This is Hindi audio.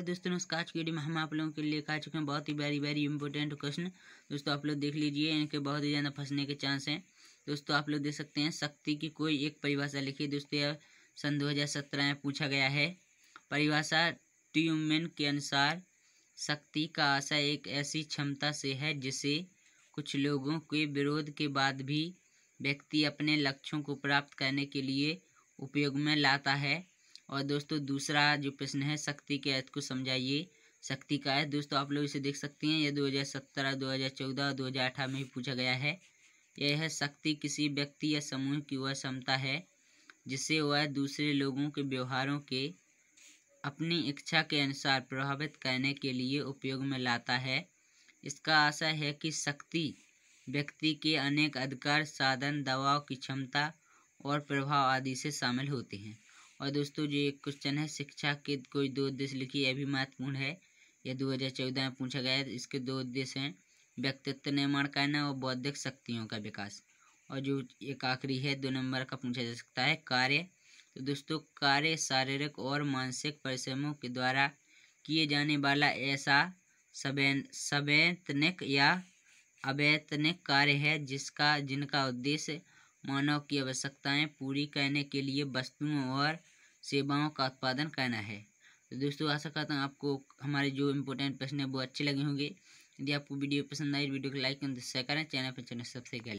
हेलो तो दोस्तों नमस्कार आज की वीडियो में हम आप लोगों के लिए लेकर आ चुके हैं बहुत ही वेरी वेरी इंपॉर्टेंट क्वेश्चन दोस्तों आप लोग देख लीजिए इनके बहुत ही ज़्यादा फंसने के चांस हैं दोस्तों आप लोग देख सकते हैं शक्ति की कोई एक परिभाषा लिखिए दोस्तों यह सन 2017 में पूछा गया है परिभाषा ट्यूमेन के अनुसार शक्ति का आशा एक ऐसी क्षमता से है जिसे कुछ लोगों के विरोध के बाद भी व्यक्ति अपने लक्ष्यों को प्राप्त करने के लिए उपयोग में लाता है और दोस्तों दूसरा जो प्रश्न है शक्ति के अर्थ को समझाइए शक्ति का है दोस्तों आप लोग इसे देख सकते हैं यह 2017, 2014 और 2018 में ही पूछा गया है यह है शक्ति किसी व्यक्ति या समूह की वह क्षमता है जिससे वह दूसरे लोगों के व्यवहारों के अपनी इच्छा के अनुसार प्रभावित करने के लिए उपयोग में लाता है इसका आशा है कि शक्ति व्यक्ति के अनेक अधिकार साधन दबाव की क्षमता और प्रभाव आदि से शामिल होते हैं और दोस्तों जो एक क्वेश्चन है शिक्षा के कोई दो उद्देश्य लिखिए यह भी महत्वपूर्ण है यह 2014 में पूछा गया है इसके दो उद्देश्य हैं व्यक्तित्व निर्माण करना और बौद्धिक शक्तियों का विकास और जो एक आखिरी है दो नंबर का पूछा जा सकता है कार्य तो दोस्तों कार्य शारीरिक और मानसिक परिश्रमों के द्वारा किए जाने वाला ऐसा सवैतनिक या अवैतनिक कार्य है जिसका जिनका उद्देश्य मानव की आवश्यकताएं पूरी करने के लिए वस्तुओं और सेवाओं का उत्पादन करना है तो दोस्तों आशा करता हूँ आपको हमारे जो इम्पोर्टेंट प्रश्न है वो अच्छे लगे होंगे यदि आपको वीडियो पसंद आई वीडियो को लाइक करें शेयर करें चैनल पर चैनल सबसे करें